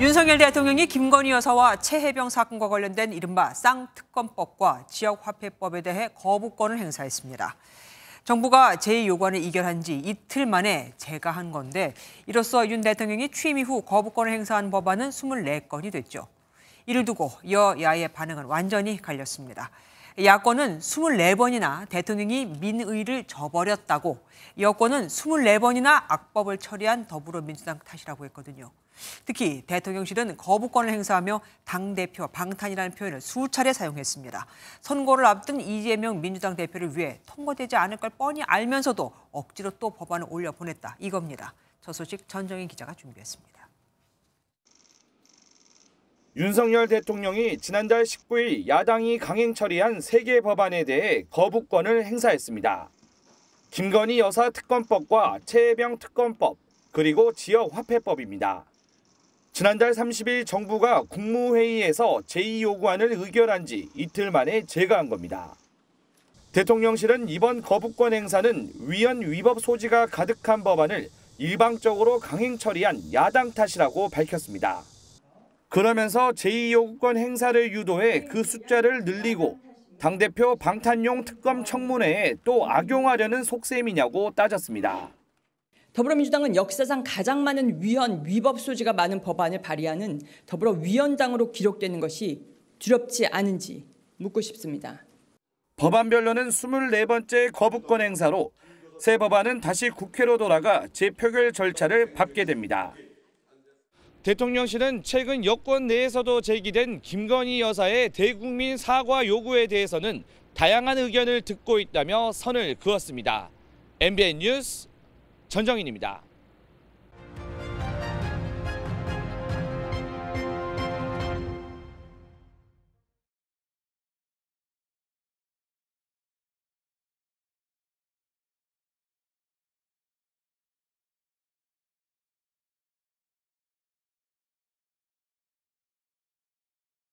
윤석열 대통령이 김건희 여사와 최혜병 사건과 관련된 이른바 쌍특검법과 지역화폐법에 대해 거부권을 행사했습니다. 정부가 제요구안을 이결한 지 이틀 만에 제가한 건데 이로써 윤 대통령이 취임 이후 거부권을 행사한 법안은 24건이 됐죠. 이를 두고 여야의 반응은 완전히 갈렸습니다. 야권은 24번이나 대통령이 민의를 저버렸다고 여권은 24번이나 악법을 처리한 더불어민주당 탓이라고 했거든요. 특히 대통령실은 거부권을 행사하며 당대표 방탄이라는 표현을 수차례 사용했습니다. 선거를 앞둔 이재명 민주당 대표를 위해 통과되지 않을 걸 뻔히 알면서도 억지로 또 법안을 올려 보냈다 이겁니다. 저 소식 전정인 기자가 준비했습니다. 윤석열 대통령이 지난달 19일 야당이 강행 처리한 세 개 법안에 대해 거부권을 행사했습니다. 김건희 여사 특검법과 최혜병 특검법, 그리고 지역화폐법입니다. 지난달 30일 정부가 국무회의에서 제2요구안을 의결한 지 이틀 만에 제거한 겁니다. 대통령실은 이번 거부권 행사는 위헌 위법 소지가 가득한 법안을 일방적으로 강행 처리한 야당 탓이라고 밝혔습니다. 그러면서 제2요구권 행사를 유도해 그 숫자를 늘리고 당대표 방탄용 특검 청문회에 또 악용하려는 속셈이냐고 따졌습니다. 더불어민주당은 역사상 가장 많은 위헌, 위법 소지가 많은 법안을 발의하는 더불어 위헌당으로 기록되는 것이 두렵지 않은지 묻고 싶습니다. 법안별로는 24번째 거부권 행사로 새 법안은 다시 국회로 돌아가 재표결 절차를 밟게 됩니다. 대통령실은 최근 여권 내에서도 제기된 김건희 여사의 대국민 사과 요구에 대해서는 다양한 의견을 듣고 있다며 선을 그었습니다. MBN 뉴스 전정인입니다.